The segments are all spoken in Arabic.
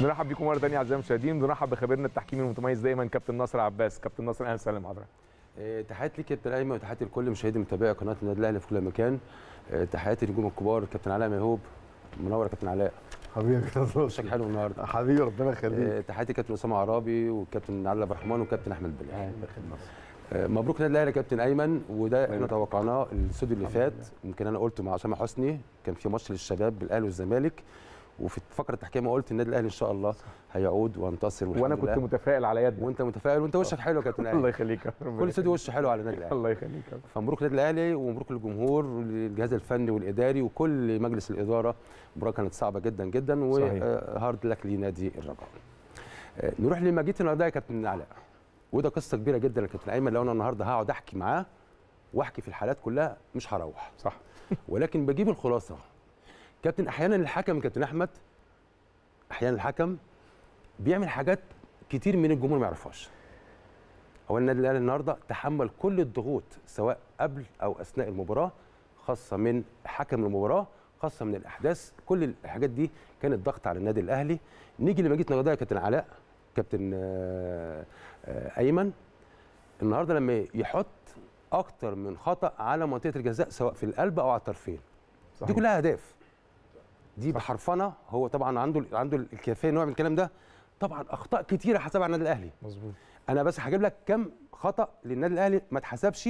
نرحب بكم مره ثانيه اعزائي المشاهدين نرحب بخبيرنا التحكيمي المتميز دايما كابتن ناصر عباس كابتن ناصر اهلا وسهلا بحضرتك آه، تحياتي يا كابتن ايمن وتحياتي لكل مشاهدي متابعي قناه النادي الاهلي في كل مكان آه، تحياتي للنجوم الكبار كابتن علاء ميهوب منور كابتن علاء حبيبي كابتن شكلك حلو النهارده آه، حبيبي ربنا يخليك تحياتي كابتن اسامه عرابي والكابتن علي عبد الرحمن والكابتن احمد بلال مبروك النادي الاهلي كابتن ايمن وده احنا توقعناه الاستوديو اللي فات يمكن انا قلت مع اسامه حسني كان في ماتش للشباب الاهلي والزمالك وفي فقره التحكيم قلت النادي الاهلي ان شاء الله هيعود وينتصر وانا كنت متفائل على يد وانت متفائل وانت وشك حلو يا كابتن الله يخليك كل استوديو وشه حلو على النادي الاهلي الله يخليك فمبروك للنادي الاهلي ومبروك للجمهور والجهاز الفني والاداري وكل مجلس الاداره مباراه كانت صعبه جدا جدا وهارد آه، لك لنادي الرجاء آه، نروح لمجيت النهارده يا كابتن علاء وده قصه كبيره جدا يا كابتن ايمن لو انا النهارده هقعد احكي معاه واحكي في الحالات كلها مش هروح صح ولكن بجيب الخلاصه كابتن احيانا الحكم كابتن احمد احيانا الحكم بيعمل حاجات كتير من الجمهور ما يعرفهاش هو النادي الاهلي النهارده تحمل كل الضغوط سواء قبل او اثناء المباراه خاصه من حكم المباراه خاصه من الاحداث كل الحاجات دي كانت ضغط على النادي الاهلي نيجي لما جيت يا كابتن علاء كابتن آه، آه، ايمن النهارده لما يحط اكتر من خطا على منطقه الجزاء سواء في القلب او على الطرفين دي كلها اهداف دي بحرفنه هو طبعا عنده عنده الكفايه نوع من الكلام ده طبعا اخطاء كتيره حسب على النادي الاهلي مظبوط انا بس هجيب لك كم خطا للنادي الاهلي ما اتحسبش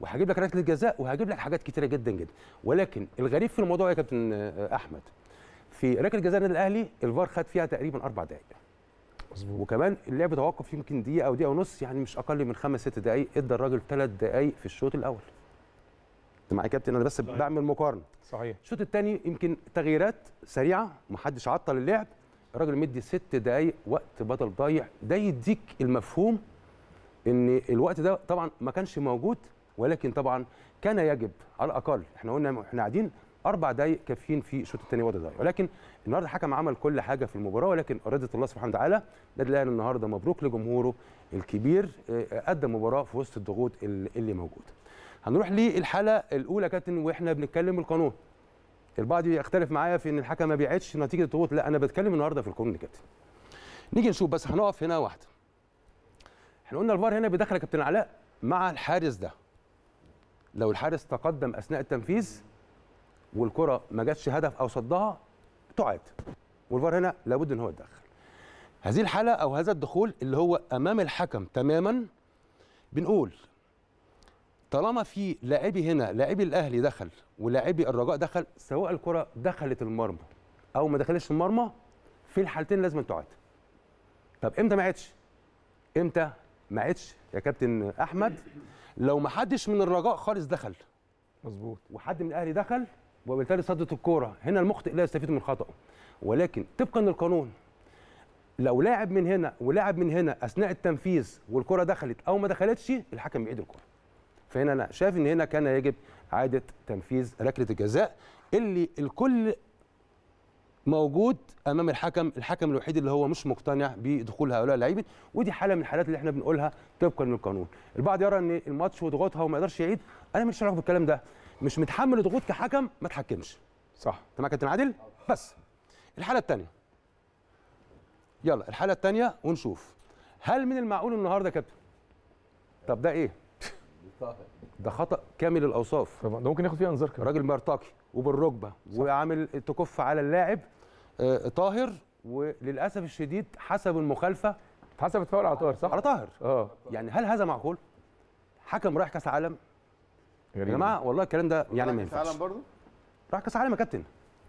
وهجيب لك ركله جزاء وهجيب لك حاجات كتيره جدا جدا ولكن الغريب في الموضوع يا كابتن احمد في ركله جزاء النادي الاهلي الفار خد فيها تقريبا اربع دقائق مظبوط وكمان اللعب توقف يمكن دقيقه او دقيقه ونص يعني مش اقل من خمس ست دقائق ادى الراجل ثلاث دقائق في الشوط الاول مع معايا يا كابتن انا بس صحيح. بعمل مقارنه صحيح الشوط الثاني يمكن تغييرات سريعه محدش عطل اللعب الراجل مدي ست دقايق وقت بدل ضايع ده يديك المفهوم ان الوقت ده طبعا ما كانش موجود ولكن طبعا كان يجب على الاقل احنا قلنا احنا قاعدين اربع دقائق كافيين في الشوط الثاني وقت ضايع ولكن النهارده الحكم عمل كل حاجه في المباراه ولكن اراده الله سبحانه وتعالى النادي الاهلي النهارده مبروك لجمهوره الكبير آه، قدم مباراه في وسط الضغوط اللي موجوده هنروح للحاله الاولى كابتن واحنا بنتكلم القانون البعض يختلف معايا في ان الحكم ما بيعدش نتيجه الضغوط لا انا بتكلم النهارده في القانون كابتن نيجي نشوف بس هنقف هنا واحده احنا قلنا الفار هنا بيدخل يا كابتن علاء مع الحارس ده لو الحارس تقدم اثناء التنفيذ والكره ما جاتش هدف او صدها تعاد والفار هنا لابد ان هو يتدخل هذه الحاله او هذا الدخول اللي هو امام الحكم تماما بنقول طالما في لاعبي هنا لاعبي الاهلي دخل ولاعبي الرجاء دخل سواء الكره دخلت المرمى او ما دخلتش المرمى في الحالتين لازم تعاد طب امتى ما عادش امتى ما عادش يا كابتن احمد لو ما حدش من الرجاء خالص دخل مظبوط وحد من الاهلي دخل وبالتالي صدت الكوره هنا المخطئ لا يستفيد من خطأه ولكن طبقا للقانون لو لاعب من هنا ولاعب من هنا اثناء التنفيذ والكره دخلت او ما دخلتش الحكم بيعيد الكره فهنا انا شايف ان هنا كان يجب اعاده تنفيذ ركله الجزاء اللي الكل موجود امام الحكم الحكم الوحيد اللي هو مش مقتنع بدخول هؤلاء اللاعبين ودي حاله من الحالات اللي احنا بنقولها طبقا للقانون البعض يرى ان الماتش وضغوطها وما يقدرش يعيد انا مش علاقه بالكلام ده مش متحمل ضغوط كحكم ما تحكمش صح تمام يا كابتن عادل بس الحاله الثانيه يلا الحاله الثانيه ونشوف هل من المعقول النهارده يا كابتن طب ده ايه ده خطا كامل الاوصاف ده ممكن ياخد فيها انذار كمان راجل مرتقي وبالركبه وعامل تكف على اللاعب آه، طاهر وللاسف الشديد حسب المخالفه حسب الفاول على طاهر صح؟ على طاهر اه يعني هل هذا معقول؟ حكم رايح كاس عالم يا جماعه والله الكلام ده يعني ما ينفعش كاس عالم برضه؟ رايح كاس عالم يا كابتن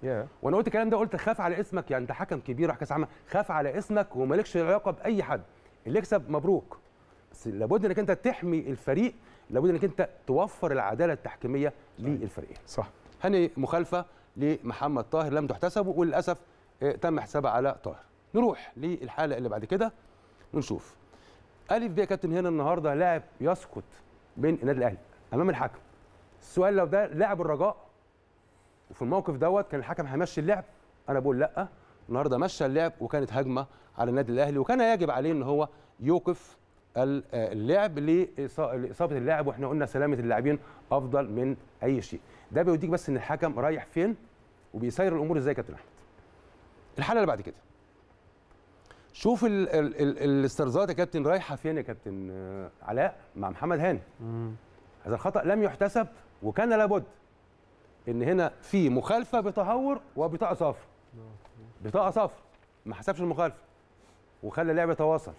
yeah. وانا قلت الكلام ده قلت خاف على اسمك يعني انت حكم كبير راح كاس عالم خاف على اسمك ومالكش علاقه باي حد اللي يكسب مبروك لابد انك انت تحمي الفريق لابد انك انت توفر العداله التحكيميه للفريقين صح هني مخالفه لمحمد طاهر لم تحتسب وللاسف آه، تم حسابها على طاهر نروح للحاله اللي بعد كده ونشوف الف ب يا كابتن هنا النهارده لاعب يسقط بين النادي الاهلي امام الحكم السؤال لو ده لاعب الرجاء وفي الموقف دوت كان الحكم هيمشي اللعب انا بقول لا النهارده مشى اللعب وكانت هجمه على النادي الاهلي وكان يجب عليه ان هو يوقف آه، اللعب لاصابه اللاعب واحنا قلنا سلامه اللاعبين افضل من اي شيء ده بيوديك بس ان الحكم رايح فين وبيسير الامور ازاي يا كابتن احمد الحاله اللي بعد كده شوف ال ال ال الاسترزات يا كابتن رايحه فين يا كابتن آه، علاء مع محمد هاني هذا الخطا لم يحتسب وكان لابد ان هنا في مخالفه بتهور وبطاقه صفر نعم. بطاقه صفر ما حسبش المخالفه وخلى اللعب يتواصل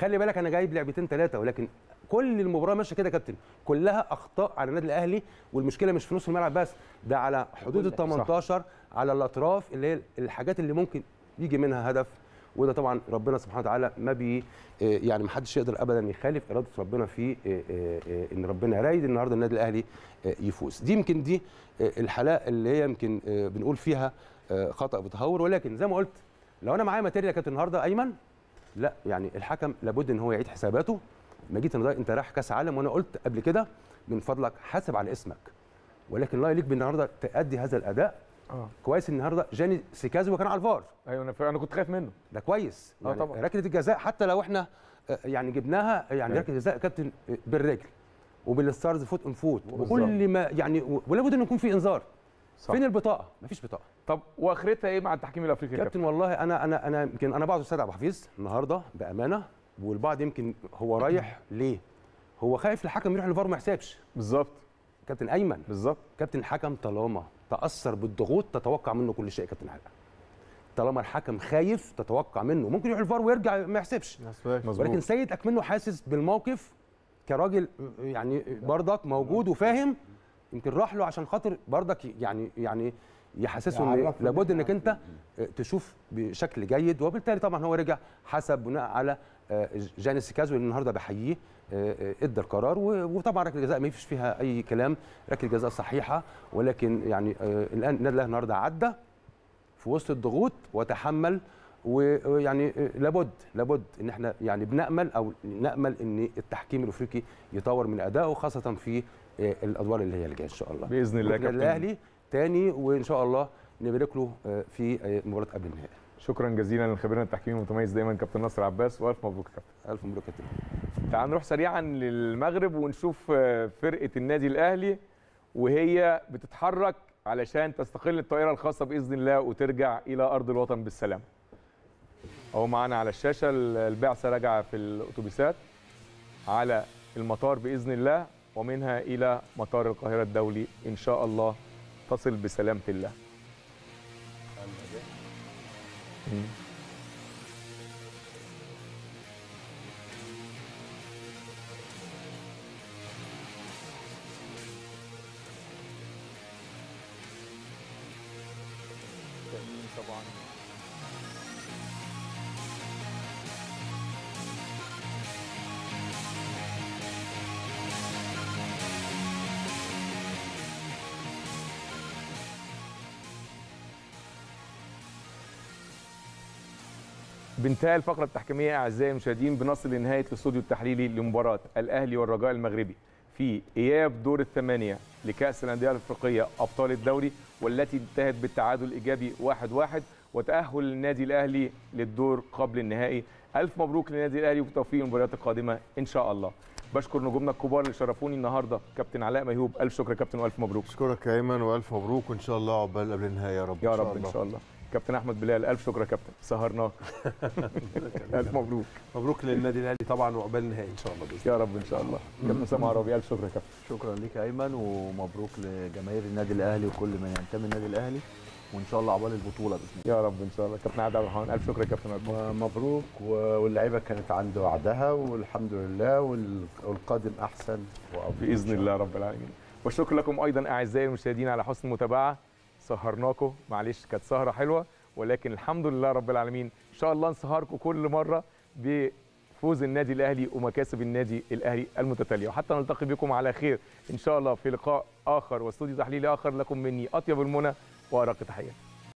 خلي بالك انا جايب لعبتين ثلاثه ولكن كل المباراه ماشيه كده يا كابتن كلها اخطاء على النادي الاهلي والمشكله مش في نص الملعب بس ده على حدود ال 18 على الاطراف اللي هي الحاجات اللي ممكن يجي منها هدف وده طبعا ربنا سبحانه وتعالى ما بي آه، يعني ما حدش يقدر ابدا يخالف اراده ربنا في آه، آه، ان ربنا رايد النهارده النادي الاهلي يفوز دي يمكن دي الحلقه اللي هي يمكن بنقول فيها خطا بتهور ولكن زي ما قلت لو انا معايا ماتيريال كانت النهارده ايمن لا يعني الحكم لابد ان هو يعيد حساباته جيت النهارده انت رايح كاس عالم وانا قلت قبل كده من فضلك حاسب على اسمك ولكن الله يليق بالنهارده تأدي هذا الاداء آه. كويس النهارده جاني سيكازو كان على الفار ايوه انا انا كنت خايف منه ده كويس آه، يعني آه طبعا ركله الجزاء حتى لو احنا آه، يعني جبناها يعني أيوة. ركله الجزاء كابتن آه، بالرجل وبالستارز فوت ان فوت وكل ما يعني ولابد ان يكون في انذار صح. فين البطاقه مفيش بطاقه طب واخرتها ايه مع التحكيم الافريقي يا كابتن والله انا انا انا يمكن انا بعض استاذ عبد الحفيظ النهارده بامانه والبعض يمكن هو رايح ليه هو خايف الحكم يروح للفار ما يحسبش بالظبط كابتن ايمن بالظبط كابتن الحكم طالما تاثر بالضغوط تتوقع منه كل شيء كابتن حلقه طالما الحكم خايف تتوقع منه ممكن يروح الفار ويرجع ما يحسبش ولكن سيد اكمنه حاسس بالموقف كراجل يعني برضك موجود وفاهم يمكن راح له عشان خاطر بردك يعني يعني يحسسه ان لابد انك انت آه، تشوف بشكل جيد وبالتالي طبعا هو رجع حسب بناء على آه، جاني سيكازو اللي النهارده بحييه آه، ادى القرار وطبعا ركله جزاء ما فيش فيها اي كلام ركله جزاء صحيحه ولكن يعني الان النادي الاهلي النهارده عدى في وسط الضغوط وتحمل ويعني لابد لابد ان احنا يعني بنامل او نامل ان التحكيم الافريقي يطور من ادائه خاصه في آه، الادوار اللي هي الجايه ان شاء الله باذن الله كابتن الاهلي تاني وان شاء الله نبارك له آه، في آه، مباراه قبل النهائي شكرا جزيلا لخبيرنا التحكيمي المتميز دايما كابتن نصر عباس والف مبروك كابتن الف مبروك كابتن تعال نروح سريعا للمغرب ونشوف فرقه النادي الاهلي وهي بتتحرك علشان تستقل الطائره الخاصه باذن الله وترجع الى ارض الوطن بالسلامه اهو معانا على الشاشه البعثه راجعه في الاتوبيسات على المطار باذن الله ومنها الى مطار القاهره الدولي ان شاء الله تصل بسلامه الله. بانتهاء الفقرة التحكيمية أعزائي المشاهدين بنصل لنهاية الاستوديو التحليلي لمباراة الأهلي والرجاء المغربي في إياب دور الثمانية لكأس الأندية الأفريقية أبطال الدوري والتي انتهت بالتعادل الإيجابي 1-1 وتأهل النادي الأهلي للدور قبل النهائي ألف مبروك للنادي الأهلي وبالتوفيق المباريات القادمة إن شاء الله بشكر نجومنا الكبار اللي شرفوني النهارده كابتن علاء ميهوب الف شكر يا كابتن والف مبروك اشكرك يا ايمن والف مبروك وان شاء الله عقبال قبل النهايه يا رب يا رب ان شاء الله, إن شاء الله. كابتن احمد بلال الف شكر يا كابتن سهرناك الف مبروك مبروك للنادي الاهلي طبعا وعقبال النهائي ان شاء الله بإذن يا رب ان شاء الله كابتن سامع عربي الف شكر يا كابتن شكرا ليك يا ايمن ومبروك لجماهير النادي الاهلي وكل من ينتمي للنادي الاهلي وان شاء الله عقبال البطوله باذن الله يا رب ان شاء الله كابتن عبد الرحمن الف شكر يا كابتن مبروك واللعيبه كانت عند وعدها والحمد لله والقادم احسن باذن الله رب العالمين والشكر لكم ايضا اعزائي المشاهدين على حسن المتابعه سهرناكم معلش كانت سهره حلوه ولكن الحمد لله رب العالمين ان شاء الله نسهركم كل مره بفوز النادي الاهلي ومكاسب النادي الاهلي المتتاليه وحتى نلتقي بكم على خير ان شاء الله في لقاء اخر واستوديو تحليلي اخر لكم مني اطيب المنى وارق تحياتي